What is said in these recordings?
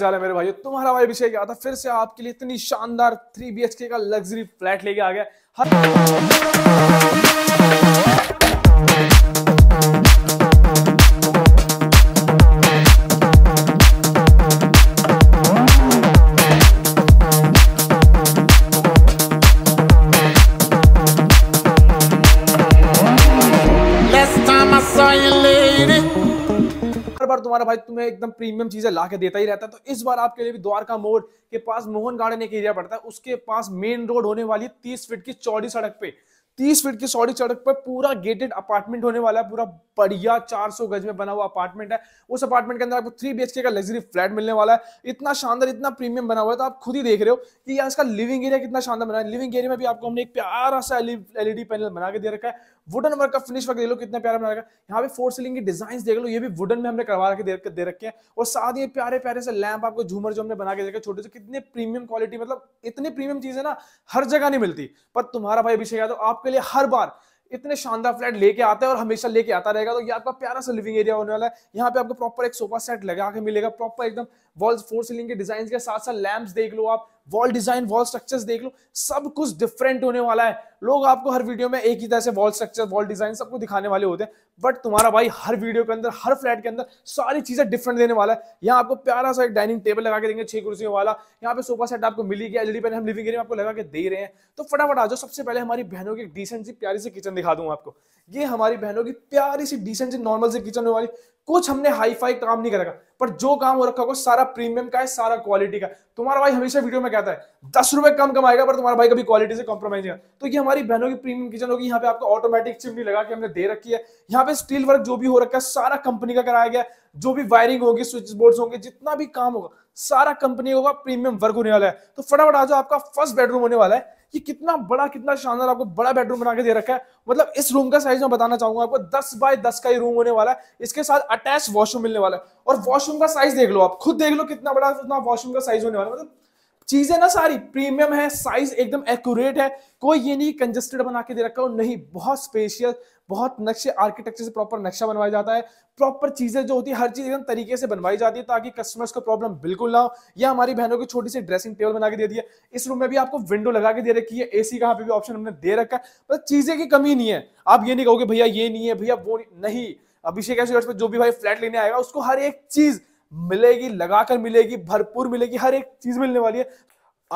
चाल है मेरे भाई तुम्हारा भाई क्या था फिर से आपके लिए इतनी शानदार 3 बीएचके का लग्जरी फ्लैट लेके आ गया हर बार तुम्हारा भाई तुम्हें एकदम प्रीमियम चीजें ला के देता ही रहता है तो इस बार आपके लिए भी द्वारका मोड़ के पास मोहन गार्डन एक एरिया पड़ता है उसके पास मेन रोड होने वाली है तीस फीट की चौड़ी सड़क पे तीस फीट की सौड़ी सड़क पर पूरा गेटेड अपार्टमेंट होने वाला है पूरा बढ़िया 400 गज में बना हुआ अपार्टमेंट है उस अपार्टमेंट के अंदर आपको थ्री बी का लग्जरी फ्लैट मिलने वाला है इतना शानदार इतना प्रीमियम बना हुआ है तो आप खुद ही देख रहे हो कि यार इसका लिविंग एरिया कितना शानदार बना है लिविंग एरिया में भी आपको हमने एक प्यारा सा एलईडी पैनल e बना के दे रखा है वुडन वर्क का फिनिश वर्क देख लो कितना प्यारा बना रखा यहाँ पे फोर सीलिंग की डिजाइन देख लो ये भी वुडन में हमने करवा के दे, दे रखे हैं और साथ ही प्यारे प्यारे से लैंप आपको झूमर जो हमने बना के देखे छोटे से कितने प्रीमियम क्वालिटी मतलब इतनी प्रीमियम चीज है ना हर जगह नहीं मिलती पर तुम्हारा भाई अभिषेक यादव आपके लिए हर बार इतने शानदार फ्लैट लेके आता है और हमेशा लेके आता रहेगा तो ये आपका प्यारा सा लिविंग एरिया होने वाला है यहाँ पे आपको प्रॉपर एक सोफा सेट लगा के मिलेगा प्रॉपर एकदम वॉल्स फोर सीलिंग के डिजाइन के साथ साथ लैंप्स देख लो आप वॉल डिजाइन वॉल स्ट्रक्चर्स देख लो सब कुछ डिफरेंट होने वाला है लोग आपको हर वीडियो में एक ही तरह से वॉल स्ट्रक्चर वॉल डिजाइन सबको दिखाने वाले होते हैं बट तुम्हारा भाई हर वीडियो के अंदर हर फ्लैट के अंदर सारी चीजें डिफरेंट देने वाला है यहाँ आपको प्यारा सा एक डाइनिंग टेबल लगा के देंगे छह कुर्सियों वाला यहाँ पे सोफा सेट आपको मिली गया एलडी पेन हम लिविंग एरिया आपको लगा के दे रहे हैं तो फटाफट आ जाओ सबसे पहले हमारी बहनों की डिसेंट सी प्यारी सी किचन दिखा दूंगा आपको ये हमारी बहनों की प्यारी सी डिसेंट सी नॉर्मल सी किचन वाली कुछ हमने हाई फाई काम नहीं करेगा पर जो काम हो रखा होगा सारा प्रीमियम का है सारा क्वालिटी का तुम्हारा भाई हमेशा वीडियो में कहता है दस रुपए कम कमाएगा पर तुम्हारा भाई कभी क्वालिटी से कॉम्प्रोमाइज नहीं तो ये हमारी बहनों की प्रीमियम किचन होगी यहाँ पे आपको ऑटोमेटिक चिमनी लगा के हमने दे रखी है यहाँ पे स्टील वर्क जो भी हो रखा है सारा कंपनी का कराया गया जो भी वायरिंग होगी स्विच बोर्ड होंगे जितना भी काम होगा सारा कंपनी होगा प्रीमियम वर्क होने वाला है तो फटाफट आज आपका फर्स्ट बेडरूम होने वाला है कि कितना बड़ा कितना शानदार आपको बड़ा बेडरूम बना के दे रखा है मतलब इस रूम का साइज मैं बताना चाहूंगा आपको दस बाय दस का ही रूम होने वाला है इसके साथ अटैच वॉशरूम मिलने वाला है और वॉशरूम का साइज देख लो आप खुद देख लो कितना बड़ा कितना वॉशरूम का साइज होने वाला है मतलब चीजें ना सारी प्रीमियम है साइज एकदम एक्यूरेट है कोई ये नहीं कंजस्टेड बना के दे रखा हो नहीं बहुत स्पेशियल बहुत नक्शे आर्किटेक्चर से प्रॉपर नक्शा बनवाया जाता है प्रॉपर चीजें जो होती है हर चीज एकदम तरीके से बनवाई जाती है ताकि कस्टमर्स को प्रॉब्लम बिल्कुल ना हो या हमारी बहनों की छोटी सी ड्रेसिंग टेबल बना के दे दिया इस रूम में भी आपको विंडो लगा के दे रखी है एसी का पे भी ऑप्शन हमने दे रखा है मतलब चीजें की कमी नहीं है आप ये नहीं कहोगे भैया ये नहीं है भैया वो नहीं अभिषेक ऐसे जो भी भाई फ्लैट लेने आएगा उसको हर एक चीज़ मिलेगी लगाकर मिलेगी भरपूर मिलेगी हर एक चीज मिलने वाली है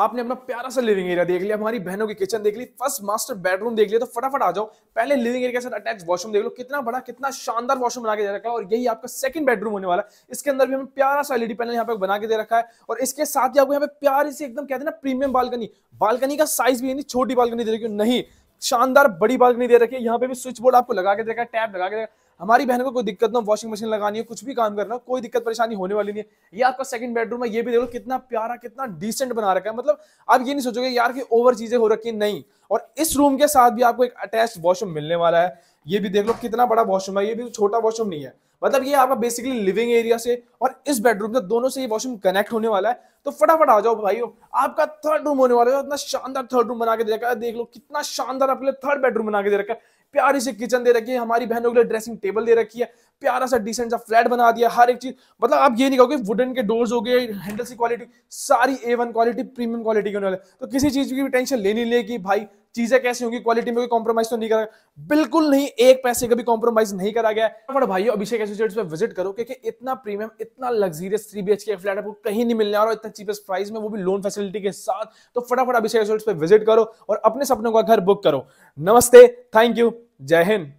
आपने अपना प्यारा सा लिविंग एरिया देख लिया हमारी बहनों की किचन देख ली फर्स्ट मास्टर बेडरूम देख लिया तो फटाफट आ जाओ पहले लिविंग एरिया के साथ अटैच वॉशरूम देख लो कितना बड़ा कितना शानदार वॉशरूम बना के दे रखा है और यही आपका सेकंड बेडरूम होने वाला है इसके अंदर भी हमें प्यारा सा एलईडी पैनल यहाँ पे बना के दे रखा है और इसके साथ ही आपको यहाँ पे प्यारी से एकदम कहते हैं ना प्रीमियम बालकनी बालकनी का साइज भी नहीं छोटी बालकनी दे रखी नहीं शानदार बड़ी बालकनी दे रखी है यहाँ पे भी स्विच बोर्ड आपको लगा के देखा टैब लगा के देखा हमारी बहन को कोई दिक्कत ना वॉशिंग मशीन लगानी है कुछ भी काम करना कोई दिक्कत परेशानी होने वाली नहीं है ये आपका सेकंड बेडरूम है ये भी देखो कितना प्यारा कितना डिसेंट बना रखा है मतलब आप ये नहीं सोचोगे यार कि ओवर चीजें हो रखी नहीं और इस रूम के साथ भी आपको एक अटैच वॉशरूम मिलने वाला है ये भी देख लो कितना बड़ा वॉशरूम है ये भी तो छोटा वॉशरूम नहीं है मतलब ये आपका बेसिकली लिविंग एरिया से और इस बेडरूम से दोनों से ये वॉशरूम कनेक्ट होने वाला है तो फटाफट आ जाओ भाई आपका थर्ड रूम होने वाला है इतना शानदार थर्ड रूम बना के दे रखा है देख लो कितना शानदार आपके लिए थर्ड बेडरूम बना के दे रखा है प्यारी सी किचन दे रखी है हमारी बहनों के लिए ड्रेसिंग टेबल दे रखी है प्यारा सा डिसेंट सा फ्लैट बना दिया हर एक चीज मतलब आप ये नहीं कहोगे वुडन के डोर्स हो गए हैंडल्स की क्वालिटी सारी A one quality premium quality के होने वाले तो किसी चीज की भी टेंशन लेनी लेगी भाई चीजें कैसी होंगी क्वालिटी में कोई कॉम्प्रोमाइज तो नहीं करा बिल्कुल नहीं एक पैसे का भी कॉम्प्रोमाइज नहीं करा गया फटाफट भाई अभिषेक एसोसिएट पर विजिट करो क्योंकि इतना प्रीमियम इतना luxurious three B H K flat आपको कहीं नहीं मिलने और इतना चीपेस्ट प्राइस में वो भी लोन फैसिलिटी के साथ तो फटाफट अभिषेक एसोसिएट्स पर विजिट करो और अपने सपनों का घर बुक करो नमस्ते थैंक यू जय हिंद